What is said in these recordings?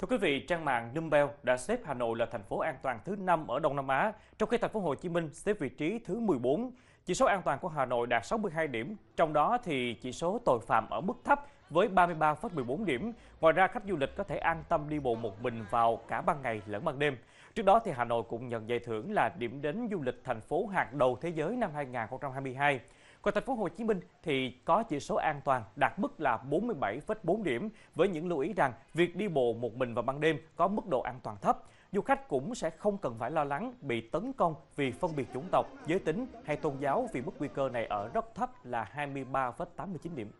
Thưa quý vị, trang mạng Numbel đã xếp Hà Nội là thành phố an toàn thứ 5 ở Đông Nam Á, trong khi thành phố Hồ Chí Minh xếp vị trí thứ 14. Chỉ số an toàn của Hà Nội đạt 62 điểm, trong đó thì chỉ số tội phạm ở mức thấp với 33,14 điểm. Ngoài ra, khách du lịch có thể an tâm đi bộ một mình vào cả ban ngày lẫn ban đêm. Trước đó, thì Hà Nội cũng nhận giải thưởng là điểm đến du lịch thành phố hàng đầu thế giới năm 2022. Còn thành phố Hồ Chí Minh thì có chỉ số an toàn đạt mức là 47,4 điểm với những lưu ý rằng việc đi bộ một mình vào ban đêm có mức độ an toàn thấp. Du khách cũng sẽ không cần phải lo lắng bị tấn công vì phân biệt chủng tộc, giới tính hay tôn giáo vì mức nguy cơ này ở rất thấp là 23,89 điểm.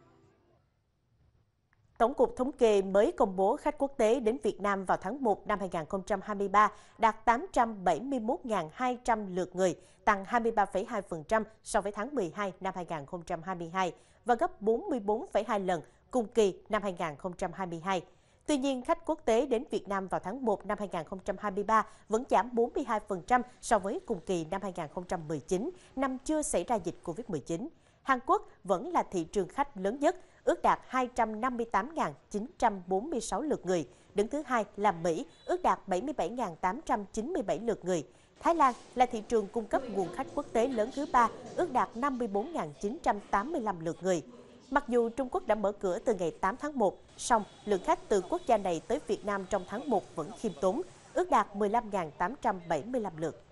Tổng cục Thống kê mới công bố khách quốc tế đến Việt Nam vào tháng 1 năm 2023 đạt 871.200 lượt người, tăng 23,2% so với tháng 12 năm 2022 và gấp 44,2 lần cùng kỳ năm 2022. Tuy nhiên, khách quốc tế đến Việt Nam vào tháng 1 năm 2023 vẫn giảm 42% so với cùng kỳ năm 2019, năm chưa xảy ra dịch COVID-19. Hàn Quốc vẫn là thị trường khách lớn nhất ước đạt 258.946 lượt người, đứng thứ hai là Mỹ, ước đạt 77.897 lượt người. Thái Lan là thị trường cung cấp nguồn khách quốc tế lớn thứ ba, ước đạt 54.985 lượt người. Mặc dù Trung Quốc đã mở cửa từ ngày 8 tháng 1, song lượng khách từ quốc gia này tới Việt Nam trong tháng 1 vẫn khiêm tốn, ước đạt 15.875 lượt.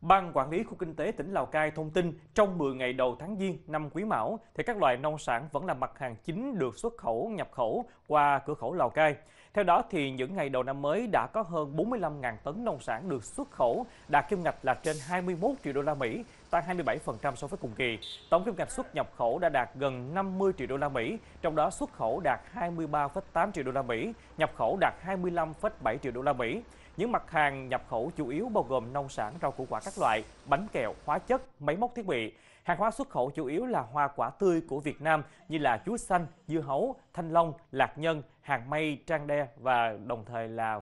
Ban quản lý khu kinh tế tỉnh Lào Cai thông tin trong 10 ngày đầu tháng Giêng năm Quý Mão thì các loại nông sản vẫn là mặt hàng chính được xuất khẩu, nhập khẩu qua cửa khẩu Lào Cai. Theo đó thì những ngày đầu năm mới đã có hơn 45.000 tấn nông sản được xuất khẩu, đạt kim ngạch là trên 21 triệu đô la Mỹ, tăng 27% so với cùng kỳ. Tổng kim ngạch xuất nhập khẩu đã đạt gần 50 triệu đô la Mỹ, trong đó xuất khẩu đạt 23,8 triệu đô la Mỹ, nhập khẩu đạt 25,7 triệu đô la Mỹ. Những mặt hàng nhập khẩu chủ yếu bao gồm nông sản, rau củ quả các loại, bánh kẹo, hóa chất, máy móc thiết bị. Hàng hóa xuất khẩu chủ yếu là hoa quả tươi của Việt Nam như là chuối xanh, dưa hấu, thanh long, lạc nhân, hàng may trang đe và đồng thời là